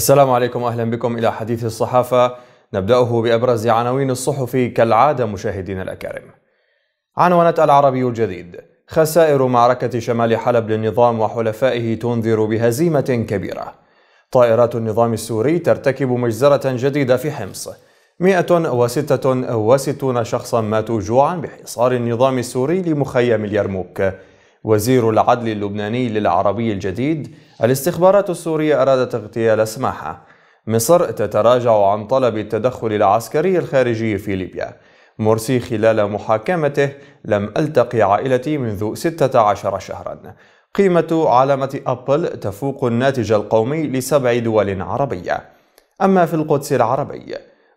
السلام عليكم أهلا بكم إلى حديث الصحافة نبدأه بأبرز عناوين الصحف كالعادة مشاهدينا الأكارم عنونة العربي الجديد خسائر معركة شمال حلب للنظام وحلفائه تنذر بهزيمة كبيرة طائرات النظام السوري ترتكب مجزرة جديدة في حمص 166 شخصا ماتوا جوعا بحصار النظام السوري لمخيم اليرموك وزير العدل اللبناني للعربي الجديد الاستخبارات السورية أرادت اغتيال سماحة مصر تتراجع عن طلب التدخل العسكري الخارجي في ليبيا مرسي خلال محاكمته لم ألتقي عائلتي منذ 16 شهرا قيمة علامة أبل تفوق الناتج القومي لسبع دول عربية أما في القدس العربي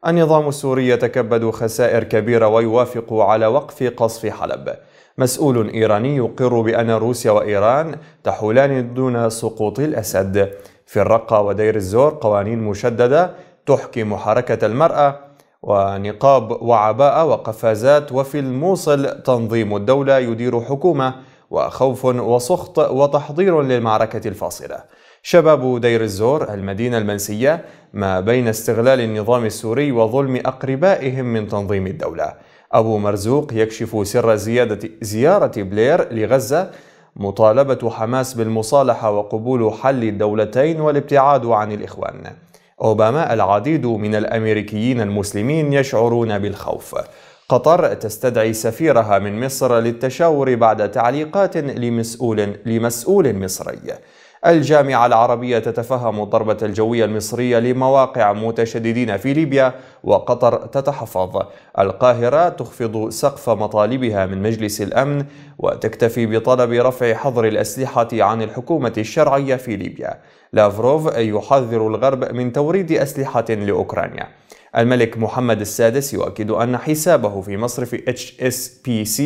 النظام السوري يتكبد خسائر كبيرة ويوافق على وقف قصف حلب مسؤول إيراني يقر بأن روسيا وإيران تحولان دون سقوط الأسد في الرقة ودير الزور قوانين مشددة تحكم حركة المرأة ونقاب وعباءة وقفازات وفي الموصل تنظيم الدولة يدير حكومة وخوف وسخط وتحضير للمعركة الفاصلة شباب دير الزور المدينة المنسية ما بين استغلال النظام السوري وظلم أقربائهم من تنظيم الدولة أبو مرزوق يكشف سر زيادة زيارة بلير لغزة مطالبة حماس بالمصالحة وقبول حل الدولتين والابتعاد عن الإخوان أوباما العديد من الأمريكيين المسلمين يشعرون بالخوف قطر تستدعي سفيرها من مصر للتشاور بعد تعليقات لمسؤول لمسؤول مصري الجامعة العربية تتفهم الضربة الجوية المصرية لمواقع متشددين في ليبيا وقطر تتحفظ القاهرة تخفض سقف مطالبها من مجلس الأمن وتكتفي بطلب رفع حظر الأسلحة عن الحكومة الشرعية في ليبيا لافروف يحذر الغرب من توريد أسلحة لأوكرانيا الملك محمد السادس يؤكد أن حسابه في مصرف HSPC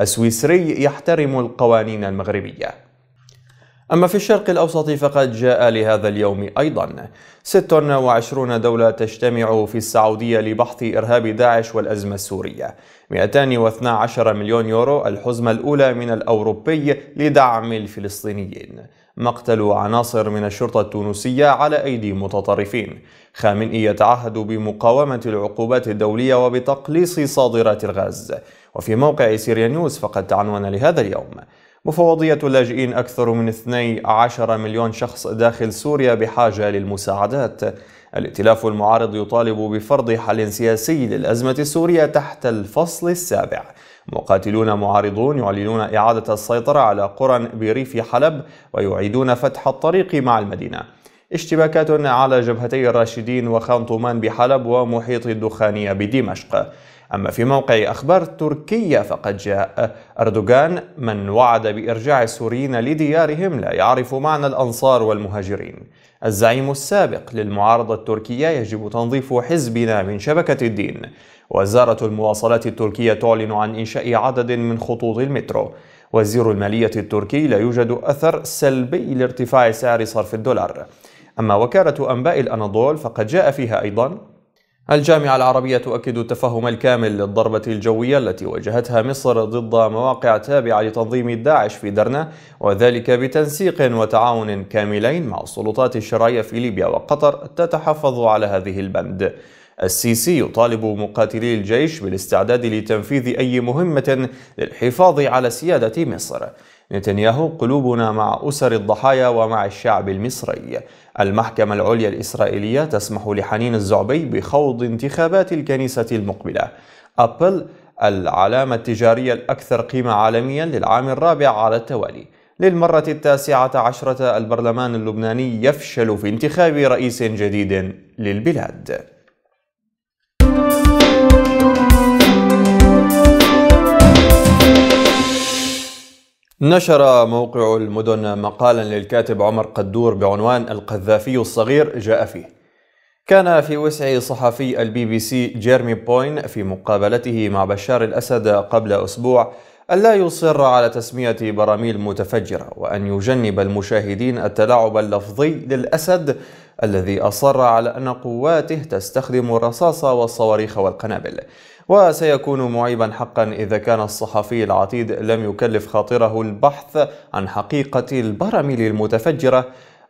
السويسري يحترم القوانين المغربية أما في الشرق الأوسط فقد جاء لهذا اليوم أيضا 26 دولة تجتمع في السعودية لبحث إرهاب داعش والأزمة السورية 212 مليون يورو الحزمة الأولى من الأوروبي لدعم الفلسطينيين مقتل عناصر من الشرطة التونسية على أيدي متطرفين خامنئي يتعهد بمقاومة العقوبات الدولية وبتقليص صادرات الغاز وفي موقع سيريا نيوز فقد عنون لهذا اليوم مفوضية اللاجئين أكثر من 12 مليون شخص داخل سوريا بحاجة للمساعدات الائتلاف المعارض يطالب بفرض حل سياسي للأزمة السورية تحت الفصل السابع مقاتلون معارضون يعلنون إعادة السيطرة على قرى بريف حلب ويعيدون فتح الطريق مع المدينة اشتباكات على جبهتي الراشدين وخانطومان بحلب ومحيط الدخانية بدمشق أما في موقع أخبار تركيا فقد جاء أردوغان من وعد بإرجاع السوريين لديارهم لا يعرف معنى الأنصار والمهاجرين الزعيم السابق للمعارضة التركية يجب تنظيف حزبنا من شبكة الدين وزارة المواصلات التركية تعلن عن إنشاء عدد من خطوط المترو وزير المالية التركي لا يوجد أثر سلبي لارتفاع سعر صرف الدولار أما وكالة أنباء الأناضول فقد جاء فيها أيضا الجامعة العربية تؤكد التفهم الكامل للضربة الجوية التي واجهتها مصر ضد مواقع تابعة لتنظيم داعش في درنا وذلك بتنسيق وتعاون كاملين مع السلطات الشرعية في ليبيا وقطر تتحفظ على هذه البند السيسي يطالب مقاتلي الجيش بالاستعداد لتنفيذ أي مهمة للحفاظ على سيادة مصر نتنياهو قلوبنا مع أسر الضحايا ومع الشعب المصري المحكمة العليا الإسرائيلية تسمح لحنين الزعبي بخوض انتخابات الكنيسة المقبلة أبل العلامة التجارية الأكثر قيمة عالميا للعام الرابع على التوالي للمرة التاسعة عشرة البرلمان اللبناني يفشل في انتخاب رئيس جديد للبلاد نشر موقع المدن مقالا للكاتب عمر قدور بعنوان القذافي الصغير جاء فيه كان في وسع صحفي البي بي سي جيرمي بوين في مقابلته مع بشار الأسد قبل أسبوع ألا يصر على تسمية براميل متفجرة وأن يجنب المشاهدين التلاعب اللفظي للأسد الذي أصر على أن قواته تستخدم الرصاص والصواريخ والقنابل وسيكون معيبا حقا إذا كان الصحفي العتيد لم يكلف خاطره البحث عن حقيقة البراميل المتفجرة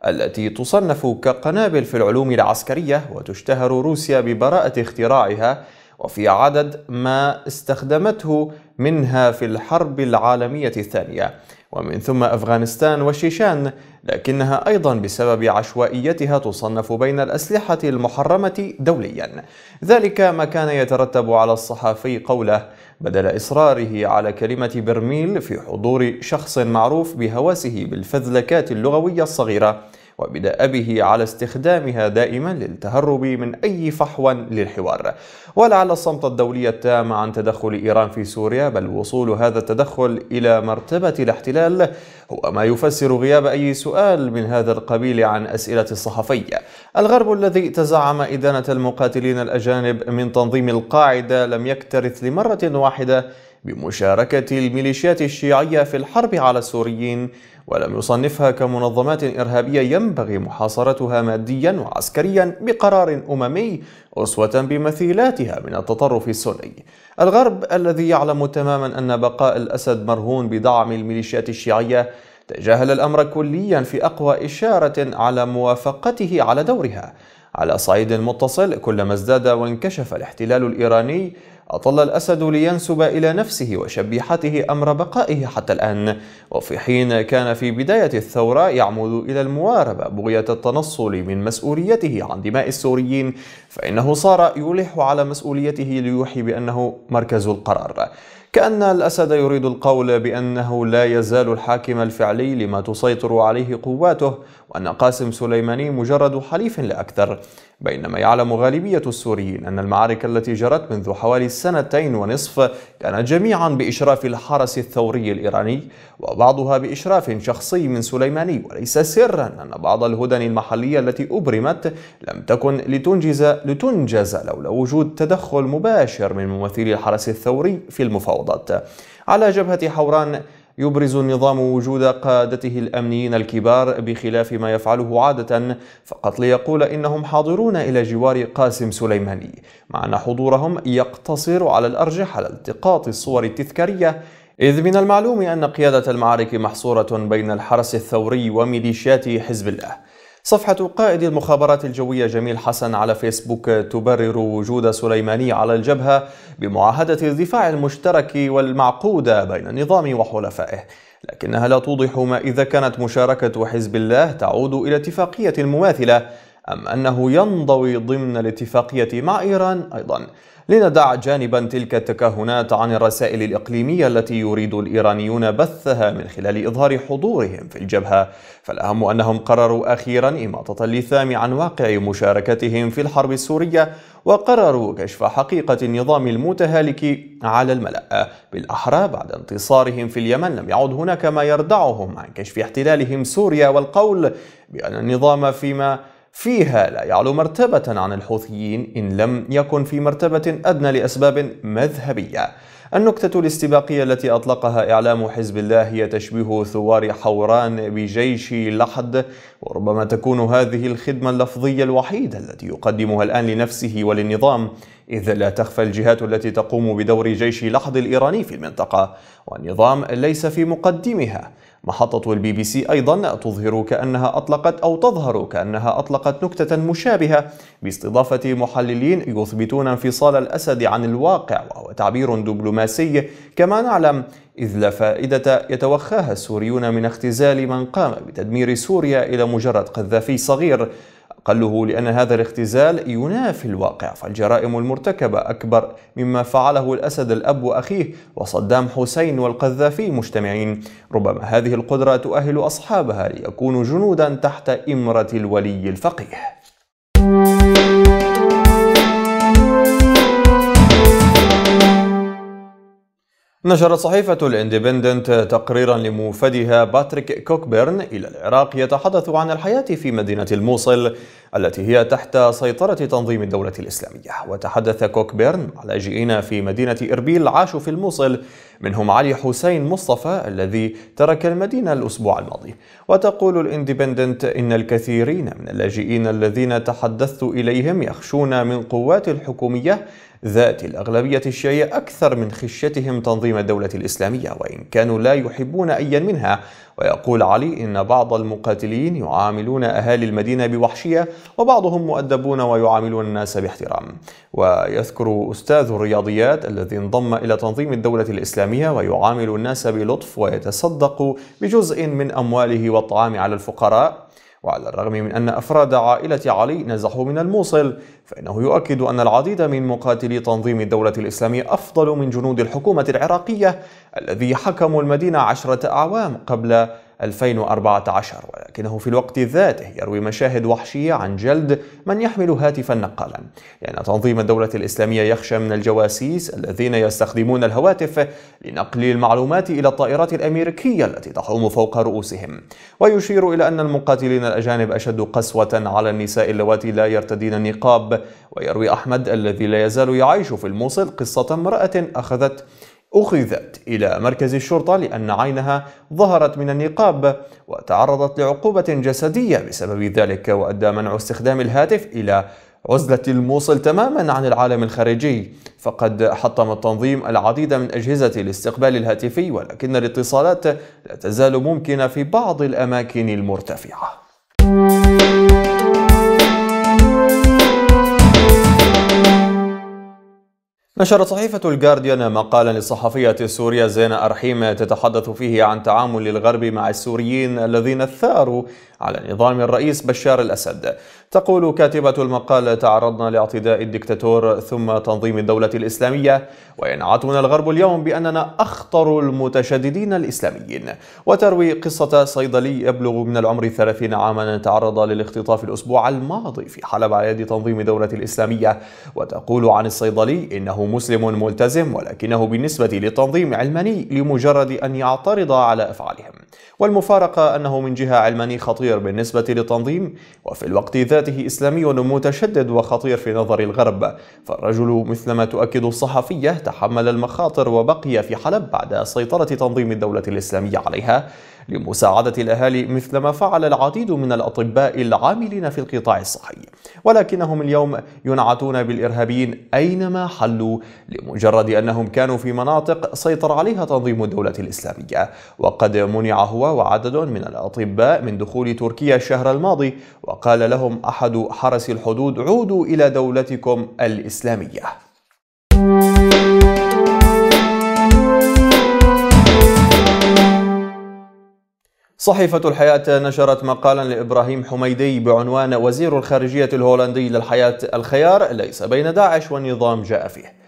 التي تصنف كقنابل في العلوم العسكرية وتشتهر روسيا ببراءة اختراعها وفي عدد ما استخدمته منها في الحرب العالمية الثانية ومن ثم أفغانستان والشيشان لكنها أيضا بسبب عشوائيتها تصنف بين الأسلحة المحرمة دوليا ذلك ما كان يترتب على الصحفي قوله بدل إصراره على كلمة برميل في حضور شخص معروف بهواسه بالفذلكات اللغوية الصغيرة وبدأ به على استخدامها دائما للتهرب من أي فحوى للحوار ولعل الصمت الدولي التام عن تدخل إيران في سوريا بل وصول هذا التدخل إلى مرتبة الاحتلال هو ما يفسر غياب أي سؤال من هذا القبيل عن أسئلة الصحفية الغرب الذي تزعم إدانة المقاتلين الأجانب من تنظيم القاعدة لم يكترث لمرة واحدة بمشاركة الميليشيات الشيعية في الحرب على السوريين ولم يصنفها كمنظمات إرهابية ينبغي محاصرتها ماديا وعسكريا بقرار أممي أسوة بمثيلاتها من التطرف السني الغرب الذي يعلم تماما أن بقاء الأسد مرهون بدعم الميليشيات الشيعية تجاهل الأمر كليا في أقوى إشارة على موافقته على دورها على صعيد متصل كلما ازداد وانكشف الاحتلال الإيراني أطل الأسد لينسب إلى نفسه وشبيحته أمر بقائه حتى الآن وفي حين كان في بداية الثورة يعمد إلى المواربة بغية التنصل من مسؤوليته عن دماء السوريين فإنه صار يلح على مسؤوليته ليوحي بأنه مركز القرار كأن الأسد يريد القول بأنه لا يزال الحاكم الفعلي لما تسيطر عليه قواته وأن قاسم سليماني مجرد حليف لا أكثر بينما يعلم غالبية السوريين أن المعارك التي جرت منذ حوالي سنتين ونصف كانت جميعا بإشراف الحرس الثوري الإيراني وبعضها بإشراف شخصي من سليماني وليس سرا أن بعض الهدن المحلية التي أبرمت لم تكن لتنجز لتنجز لولا وجود تدخل مباشر من ممثلي الحرس الثوري في المفاوضات على جبهة حوران يبرز النظام وجود قادته الأمنيين الكبار بخلاف ما يفعله عادة فقط ليقول إنهم حاضرون إلى جوار قاسم سليماني مع أن حضورهم يقتصر على الأرجح على التقاط الصور التذكارية إذ من المعلوم أن قيادة المعارك محصورة بين الحرس الثوري وميليشيات حزب الله صفحة قائد المخابرات الجوية جميل حسن على فيسبوك تبرر وجود سليماني على الجبهة بمعاهدة الدفاع المشترك والمعقودة بين النظام وحلفائه لكنها لا توضح ما إذا كانت مشاركة حزب الله تعود إلى اتفاقية مماثلة أم أنه ينضوي ضمن الاتفاقية مع إيران أيضاً لندع جانبا تلك التكهنات عن الرسائل الإقليمية التي يريد الإيرانيون بثها من خلال إظهار حضورهم في الجبهة فالأهم أنهم قرروا أخيرا إماطة اللثام عن واقع مشاركتهم في الحرب السورية وقرروا كشف حقيقة النظام المتهالك على الملأ بالأحرى بعد انتصارهم في اليمن لم يعد هناك ما يردعهم عن كشف احتلالهم سوريا والقول بأن النظام فيما فيها لا يعلو مرتبة عن الحوثيين إن لم يكن في مرتبة أدنى لأسباب مذهبية النكتة الاستباقية التي أطلقها إعلام حزب الله هي تشبيه ثوار حوران بجيش لحد وربما تكون هذه الخدمة اللفظية الوحيدة التي يقدمها الآن لنفسه وللنظام إذ لا تخفى الجهات التي تقوم بدور جيش لحد الإيراني في المنطقة والنظام ليس في مقدمها محطة البي بي سي أيضا تظهر كأنها أطلقت أو تظهر كأنها أطلقت نكتة مشابهة باستضافة محللين يثبتون انفصال الأسد عن الواقع وهو تعبير دبلوماسي كما نعلم إذ لا فائدة يتوخاها السوريون من اختزال من قام بتدمير سوريا إلى مجرد قذافي صغير قاله لأن هذا الاختزال ينافي الواقع فالجرائم المرتكبة أكبر مما فعله الأسد الأب وأخيه وصدام حسين والقذافي مجتمعين ربما هذه القدرة تؤهل أصحابها ليكونوا جنودا تحت إمرة الولي الفقيه نشرت صحيفة الاندبندنت تقريرا لموفدها باتريك كوكبيرن إلى العراق يتحدث عن الحياة في مدينة الموصل التي هي تحت سيطرة تنظيم الدولة الإسلامية وتحدث كوكبيرن مع لاجئين في مدينة إربيل عاشوا في الموصل منهم علي حسين مصطفى الذي ترك المدينة الأسبوع الماضي وتقول الاندبندنت إن الكثيرين من اللاجئين الذين تحدثت إليهم يخشون من قوات الحكومية ذات الأغلبية الشيعية أكثر من خشيتهم تنظيم الدولة الإسلامية وإن كانوا لا يحبون أيا منها ويقول علي إن بعض المقاتلين يعاملون أهالي المدينة بوحشية وبعضهم مؤدبون ويعاملون الناس باحترام ويذكر أستاذ الرياضيات الذي انضم إلى تنظيم الدولة الإسلامية ويعامل الناس بلطف ويتصدق بجزء من أمواله والطعام على الفقراء وعلى الرغم من أن أفراد عائلة علي نزحوا من الموصل فإنه يؤكد أن العديد من مقاتلي تنظيم الدولة الإسلامية أفضل من جنود الحكومة العراقية الذي حكموا المدينة عشرة أعوام قبل 2014 ولكنه في الوقت ذاته يروي مشاهد وحشية عن جلد من يحمل هاتفا نقالا لأن تنظيم الدولة الإسلامية يخشى من الجواسيس الذين يستخدمون الهواتف لنقل المعلومات إلى الطائرات الأمريكية التي تحوم فوق رؤوسهم ويشير إلى أن المقاتلين الأجانب أشد قسوة على النساء اللواتي لا يرتدين النقاب ويروي أحمد الذي لا يزال يعيش في الموصل قصة امرأة أخذت أخذت إلى مركز الشرطة لأن عينها ظهرت من النقاب وتعرضت لعقوبة جسدية بسبب ذلك وأدى منع استخدام الهاتف إلى عزلة الموصل تماما عن العالم الخارجي فقد حطم التنظيم العديد من أجهزة الاستقبال الهاتفي ولكن الاتصالات لا تزال ممكنة في بعض الأماكن المرتفعة نشرت صحيفة الجارديان مقالا للصحفية السورية زينة أرحيم تتحدث فيه عن تعامل الغرب مع السوريين الذين ثاروا على نظام الرئيس بشار الأسد تقول كاتبة المقال تعرضنا لاعتداء الدكتاتور ثم تنظيم الدولة الإسلامية وينعتنا الغرب اليوم بأننا أخطر المتشددين الإسلاميين وتروي قصة صيدلي يبلغ من العمر 30 عاما تعرض للاختطاف الأسبوع الماضي في حلب على يد تنظيم دولة الإسلامية وتقول عن الصيدلي إنه مسلم ملتزم ولكنه بالنسبة للتنظيم علماني لمجرد أن يعترض على أفعالهم والمفارقة أنه من جهة علماني خطير بالنسبة للتنظيم وفي الوقت ذاته ذاته إسلامي متشدد وخطير في نظر الغرب فالرجل مثلما تؤكد الصحفية تحمل المخاطر وبقي في حلب بعد سيطرة تنظيم الدولة الإسلامية عليها لمساعدة الأهالي مثلما فعل العديد من الأطباء العاملين في القطاع الصحي ولكنهم اليوم ينعتون بالإرهابيين أينما حلوا لمجرد أنهم كانوا في مناطق سيطر عليها تنظيم الدولة الإسلامية وقد منع هو وعدد من الأطباء من دخول تركيا الشهر الماضي وقال لهم أحد حرس الحدود عودوا إلى دولتكم الإسلامية صحيفة الحياة نشرت مقالا لإبراهيم حميدي بعنوان وزير الخارجية الهولندي للحياة الخيار ليس بين داعش والنظام جاء فيه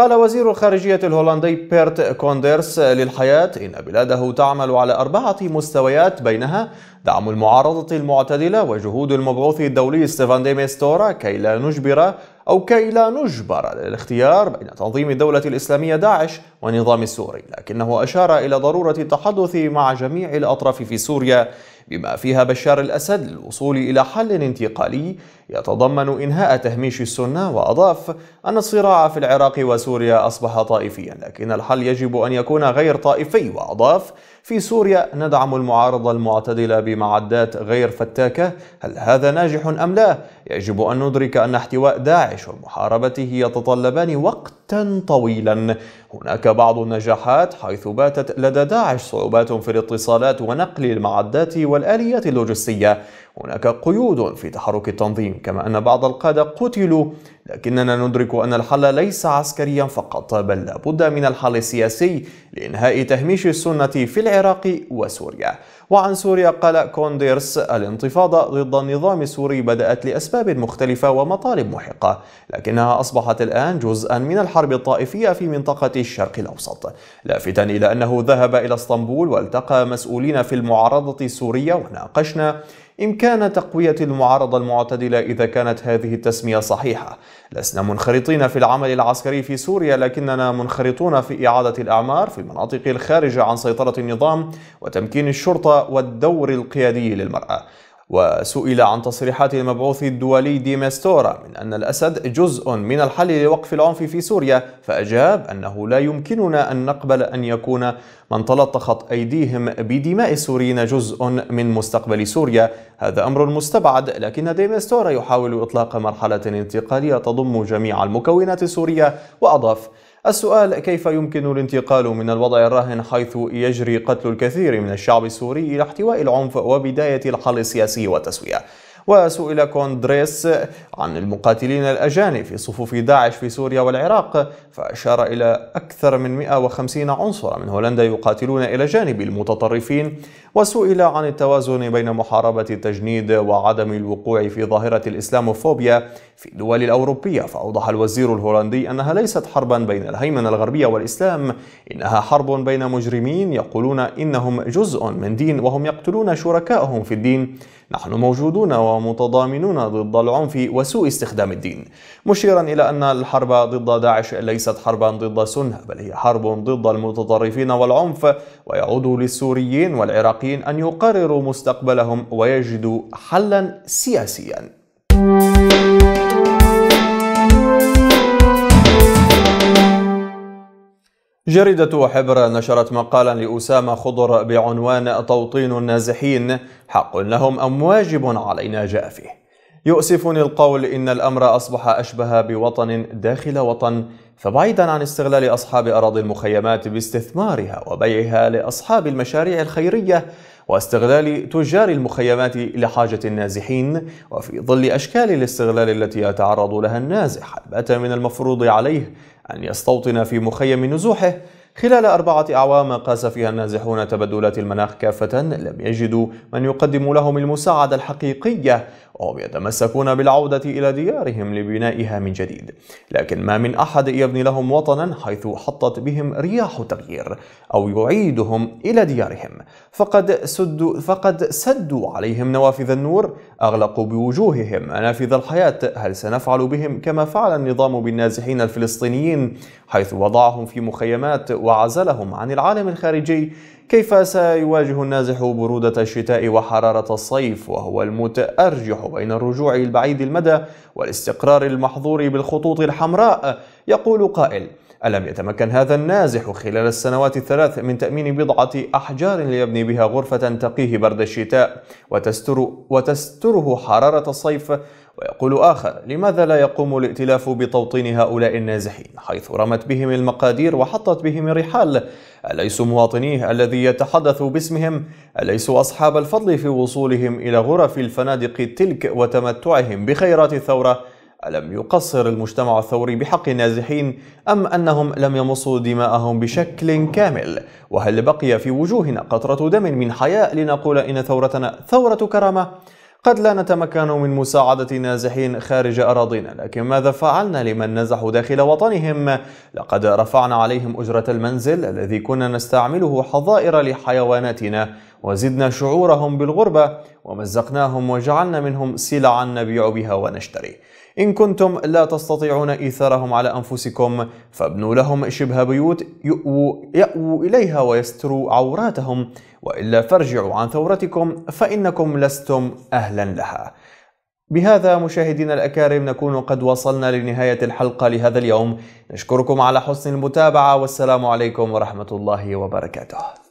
قال وزير الخارجية الهولندي بيرت كوندرس للحياة إن بلاده تعمل على أربعة مستويات بينها دعم المعارضة المعتدلة وجهود المبعوث الدولي ستيفان دي ميستورا كي لا نجبر أو كي لا نجبر للاختيار بين تنظيم الدولة الإسلامية داعش والنظام السوري لكنه أشار إلى ضرورة التحدث مع جميع الأطراف في سوريا بما فيها بشار الأسد للوصول إلى حل انتقالي يتضمن إنهاء تهميش السنة وأضاف أن الصراع في العراق وسوريا أصبح طائفيا لكن الحل يجب أن يكون غير طائفي وأضاف في سوريا ندعم المعارضة المعتدلة بمعدات غير فتاكة هل هذا ناجح أم لا؟ يجب أن ندرك أن احتواء داعش ومحاربته يتطلبان وقتا طويلا هناك بعض النجاحات حيث باتت لدى داعش صعوبات في الاتصالات ونقل المعدات والآليات اللوجستية هناك قيود في تحرك التنظيم كما أن بعض القادة قتلوا لكننا ندرك أن الحل ليس عسكريا فقط بل لابد من الحل السياسي لإنهاء تهميش السنة في العراق وسوريا وعن سوريا قال كونديرس الانتفاضة ضد النظام السوري بدأت لأسباب مختلفة ومطالب محقة لكنها أصبحت الآن جزءا من الحرب الطائفية في منطقة الشرق الأوسط لافتا إلى أنه ذهب إلى اسطنبول والتقى مسؤولين في المعارضة السورية وناقشنا إمكان تقوية المعارضة المعتدلة إذا كانت هذه التسمية صحيحة لسنا منخرطين في العمل العسكري في سوريا لكننا منخرطون في إعادة الأعمار في المناطق الخارجة عن سيطرة النظام وتمكين الشرطة والدور القيادي للمرأة وسئل عن تصريحات المبعوث الدولي ديماستورا من أن الأسد جزء من الحل لوقف العنف في سوريا فأجاب أنه لا يمكننا أن نقبل أن يكون من تلطخت أيديهم بدماء السوريين جزء من مستقبل سوريا هذا أمر مستبعد لكن ديماستورا يحاول إطلاق مرحلة انتقالية تضم جميع المكونات السورية وأضاف السؤال كيف يمكن الانتقال من الوضع الراهن حيث يجري قتل الكثير من الشعب السوري إلى احتواء العنف وبداية الحل السياسي والتسوية وسئل كوندريس عن المقاتلين الأجانب في صفوف داعش في سوريا والعراق فأشار إلى أكثر من 150 عنصر من هولندا يقاتلون إلى جانب المتطرفين وسئل عن التوازن بين محاربة التجنيد وعدم الوقوع في ظاهرة الإسلاموفوبيا في الدول الأوروبية فأوضح الوزير الهولندي أنها ليست حربا بين الهيمنة الغربية والإسلام إنها حرب بين مجرمين يقولون إنهم جزء من دين وهم يقتلون شركائهم في الدين نحن موجودون ومتضامنون ضد العنف وسوء استخدام الدين مشيرا إلى أن الحرب ضد داعش ليست حربا ضد السنة بل هي حرب ضد المتطرفين والعنف ويعود للسوريين والعراقيين أن يقرروا مستقبلهم ويجدوا حلا سياسيا جريدة حبر نشرت مقالا لأسامة خضر بعنوان توطين النازحين حق لهم أم واجب علينا جافه يؤسفني القول إن الأمر أصبح أشبه بوطن داخل وطن فبعيدا عن استغلال أصحاب أراضي المخيمات باستثمارها وبيعها لأصحاب المشاريع الخيرية واستغلال تجار المخيمات لحاجة النازحين وفي ظل أشكال الاستغلال التي يتعرض لها النازح البات من المفروض عليه أن يستوطن في مخيم نزوحه خلال أربعة أعوام قاس فيها النازحون تبدلات المناخ كافة لم يجدوا من يقدم لهم المساعدة الحقيقية وهم يتمسكون بالعودة إلى ديارهم لبنائها من جديد لكن ما من أحد يبني لهم وطنا حيث حطت بهم رياح تغيير أو يعيدهم إلى ديارهم فقد, سدوا فقد سدوا عليهم نوافذ النور أغلقوا بوجوههم منافذ الحياة هل سنفعل بهم كما فعل النظام بالنازحين الفلسطينيين حيث وضعهم في مخيمات وعزلهم عن العالم الخارجي كيف سيواجه النازح برودة الشتاء وحرارة الصيف وهو المتأرجح بين الرجوع البعيد المدى والاستقرار المحظور بالخطوط الحمراء يقول قائل ألم يتمكن هذا النازح خلال السنوات الثلاث من تأمين بضعة أحجار ليبني بها غرفة تقيه برد الشتاء وتستر وتستره حرارة الصيف ويقول آخر لماذا لا يقوم الائتلاف بتوطين هؤلاء النازحين حيث رمت بهم المقادير وحطت بهم الرحال أليس مواطنيه الذي يتحدث باسمهم أليس أصحاب الفضل في وصولهم إلى غرف الفنادق تلك وتمتعهم بخيرات الثورة ألم يقصر المجتمع الثوري بحق النازحين أم أنهم لم يمصوا دماءهم بشكل كامل وهل بقي في وجوهنا قطرة دم من حياء لنقول إن ثورتنا ثورة كرامة قد لا نتمكن من مساعدة نازحين خارج أراضينا لكن ماذا فعلنا لمن نزحوا داخل وطنهم؟ لقد رفعنا عليهم أجرة المنزل الذي كنا نستعمله حظائر لحيواناتنا وزدنا شعورهم بالغربة ومزقناهم وجعلنا منهم سلعا نبيع بها ونشتري إن كنتم لا تستطيعون إيثارهم على أنفسكم فابنوا لهم شبه بيوت يأووا, يأووا إليها ويستروا عوراتهم وإلا فارجعوا عن ثورتكم فإنكم لستم أهلا لها بهذا مشاهدينا الأكارم نكون قد وصلنا لنهاية الحلقة لهذا اليوم نشكركم على حسن المتابعة والسلام عليكم ورحمة الله وبركاته